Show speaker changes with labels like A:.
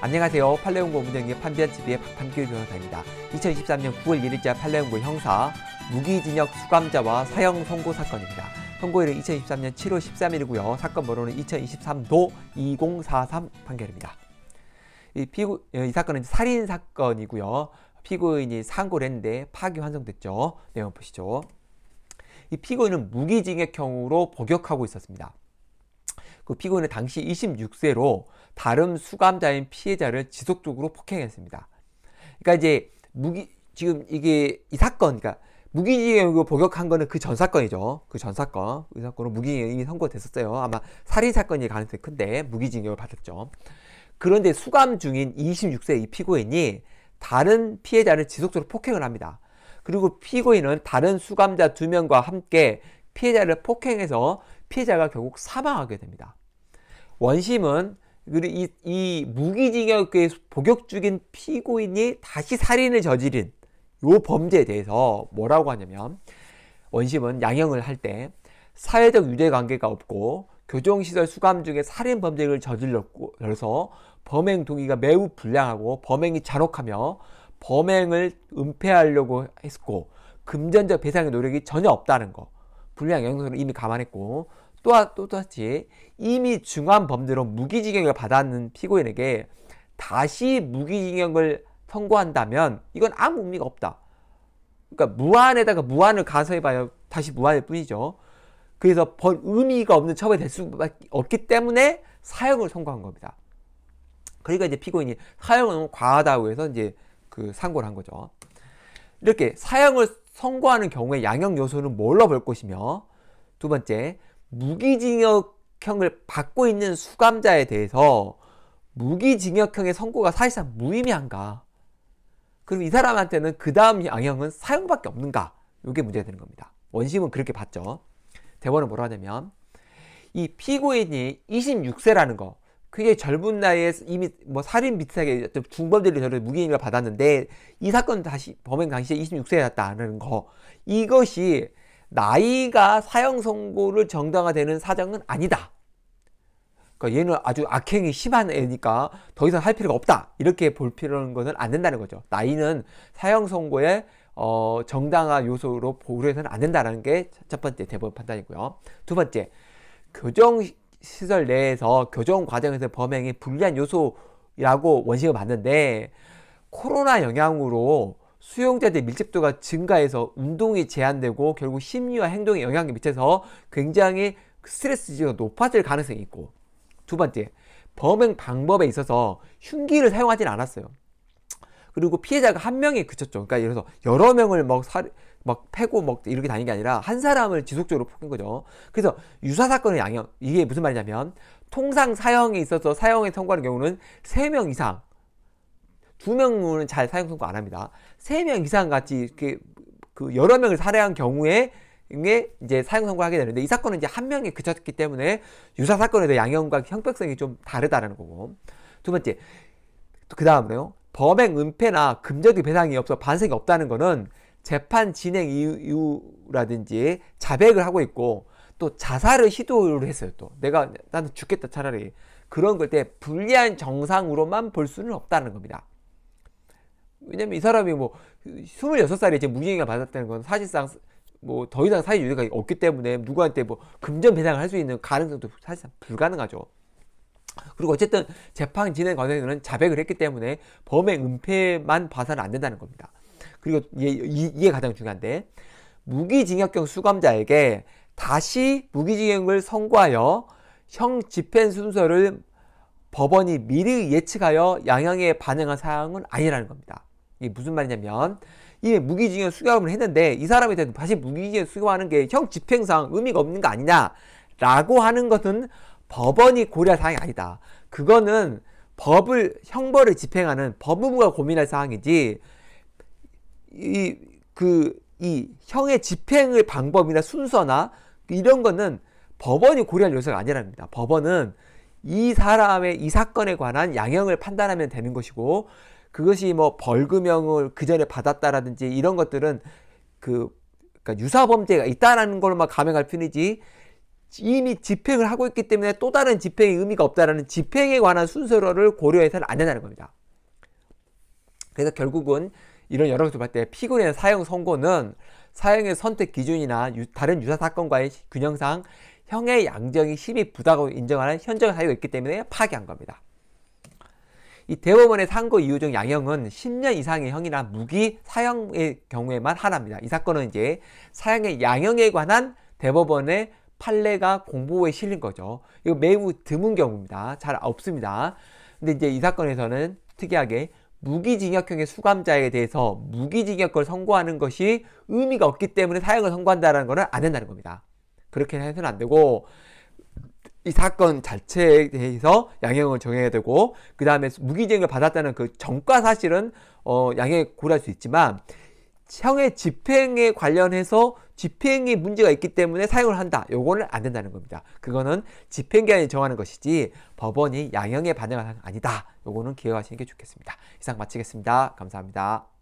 A: 안녕하세요. 팔레온고 문영의 판비안TV의 박판규 변호사입니다. 2023년 9월 1일자 팔레온고 형사 무기징역 수감자와 사형 선고 사건입니다. 선고일은 2023년 7월 13일이고요. 사건 번호는 2023도 2043 판결입니다. 이, 피고, 어, 이 사건은 살인 사건이고요. 피고인이 상고를 했는데 파기환송됐죠. 내용 보시죠. 이 피고인은 무기징역형으로 복역하고 있었습니다. 그 피고인은 당시 26세로 다른 수감자인 피해자를 지속적으로 폭행했습니다. 그러니까 이제 무기 지금 이게 이 사건 그러니까 무기징역으 복역한 거는 그 전 사건이죠. 그 전 사건. 그 사건은 무기징역이 선고됐었어요. 아마 살인 사건일 가능성이 큰데 무기징역을 받았죠. 그런데 수감 중인 26세 이 피고인이 다른 피해자를 지속적으로 폭행을 합니다. 그리고 피고인은 다른 수감자 두 명과 함께 피해자를 폭행해서 피해자가 결국 사망하게 됩니다. 원심은 이, 이 무기징역의 복역 중인 피고인이 다시 살인을 저지른 요 범죄에 대해서 뭐라고 하냐면 원심은 양형을 할 때 사회적 유대 관계가 없고 교정시설 수감 중에 살인 범죄를 저질러서 범행 동기가 매우 불량하고 범행이 잔혹하며 범행을 은폐하려고 했고 금전적 배상의 노력이 전혀 없다는 거 불량 영향소를 이미 감안했고 또한 또다시 이미 중한 범죄로 무기징역을 받았는 피고인에게 다시 무기징역을 선고한다면 이건 아무 의미가 없다. 그러니까 무한에다가 무한을 가서해봐야 다시 무한일 뿐이죠. 그래서 번 의미가 없는 처벌이 될 수밖에 없기 때문에 사형을 선고한 겁니다. 그러니까 이제 피고인이 사형은 과하다고 해서 이제 그 상고를 한 거죠. 이렇게 사형을 선고하는 경우에 양형 요소는 뭘로 볼 것이며 두 번째 무기징역형을 받고 있는 수감자에 대해서 무기징역형의 선고가 사실상 무의미한가 그럼 이 사람한테는 그 다음 양형은 사형밖에 없는가 이게 문제가 되는 겁니다 원심은 그렇게 봤죠 대법원은 뭐라 하냐면 이 피고인이 26세라는 거 그게 젊은 나이에 이미 뭐 살인 비슷하게 중범죄를 저를 무기인역을 받았는데 이 사건 다시 범행 당시에 26세였다는 거 이것이 나이가 사형 선고를 정당화되는 사정은 아니다. 그러니까 얘는 아주 악행이 심한 애니까 더 이상 할 필요가 없다. 이렇게 볼 필요는 것은 안 된다는 거죠. 나이는 사형 선고의 어, 정당화 요소로 보류해서는 안 된다는 게 첫 번째 대법 판단이고요. 두 번째, 교정 시설 내에서 교정 과정에서 범행이 불리한 요소라고 원심을 받는데 코로나 영향으로 수용자들 의 밀집도가 증가해서 운동이 제한되고 결국 심리와 행동에 영향이 미쳐서 굉장히 스트레스지가 높아질 가능성이 있고 두 번째 범행 방법에 있어서 흉기를 사용하진 않았어요. 그리고 피해자가 한 명에 그쳤죠. 그러니까 예를 들어서 여러 명을 막 살, 막 패고 막 이렇게 다니는게 아니라 한 사람을 지속적으로 폭행 거죠. 그래서 유사 사건의 양형 이게 무슨 말이냐면 통상 사형에 있어서 사형에 선고하는 경우는 세 명 이상 두 명은 잘 사형 선고 안 합니다. 세 명 이상 같이 이렇게 그 여러 명을 살해한 경우에 이게 이제 사형 선고를 하게 되는데 이 사건은 이제 한명이 그쳤기 때문에 유사 사건에 대한 양형과 형평성이 좀 다르다라는 거고 두 번째 그 다음으로요 범행 은폐나 금전적 배상이 없어 반성이 없다는 거는 재판 진행 이유라든지 자백을 하고 있고 또 자살을 시도를 했어요. 또 내가 나는 죽겠다 차라리 그런 걸 때 불리한 정상으로만 볼 수는 없다는 겁니다. 왜냐면 이 사람이 뭐 26살에 이제 무기징역 받았다는 건 사실상 뭐 더 이상 사회 유예가 없기 때문에 누구한테 뭐 금전 배상을 할 수 있는 가능성도 사실상 불가능하죠. 그리고 어쨌든 재판 진행 과정에서는 자백을 했기 때문에 범행 은폐만 봐서는 안 된다는 겁니다. 그리고 이게, 가장 중요한데 무기징역형 수감자에게 다시 무기징역을 선고하여 형 집행 순서를 법원이 미리 예측하여 양형에 반영한 사항은 아니라는 겁니다. 이게 무슨 말이냐면 이 무기징역 수감을 했는데 이 사람에 대해서 다시 무기징역 수감하는 게 형 집행상 의미가 없는 거 아니냐라고 하는 것은 법원이 고려할 사항이 아니다. 그거는 법을 형벌을 집행하는 법무부가 고민할 사항이지 이 그, 이 형의 집행의 방법이나 순서나 이런 거는 법원이 고려할 요소가 아니랍니다. 법원은 이 사람의 이 사건에 관한 양형을 판단하면 되는 것이고 그것이 뭐 벌금형을 그 전에 받았다라든지 이런 것들은 그 그러니까 유사 범죄가 있다라는 걸만 감행할 뿐이지 이미 집행을 하고 있기 때문에 또 다른 집행의 의미가 없다라는 집행에 관한 순서를 고려해서는 안 된다는 겁니다. 그래서 결국은 이런 여러 가지 봤을 때 피고인의 사형 선고는 사형의 선택 기준이나 유, 다른 유사 사건과의 균형상 형의 양정이 힘이 부다고 인정하는 현저한 사유가 있기 때문에 파기한 겁니다. 이 대법원의 상고 이유정 양형은 10년 이상의 형이나 무기 사형의 경우에만 하나입니다. 이 사건은 이제 사형의 양형에 관한 대법원의 판례가 공보에 실린 거죠. 이거 매우 드문 경우입니다. 잘 없습니다. 근데 이제 이 사건에서는 특이하게 무기징역형의 수감자에 대해서 무기징역을 선고하는 것이 의미가 없기 때문에 사형을 선고한다는 것은 안 된다는 겁니다. 그렇게 해서는 안 되고 이 사건 자체에 대해서 양형을 정해야 되고 그 다음에 무기징역을 받았다는 그 전과 사실은 어, 양형에 고려할 수 있지만 형의 집행에 관련해서 집행에 문제가 있기 때문에 사용을 한다. 요거는 안 된다는 겁니다. 그거는 집행기한이 정하는 것이지 법원이 양형에 반영한 아니다. 요거는 기억하시는 게 좋겠습니다. 이상 마치겠습니다. 감사합니다.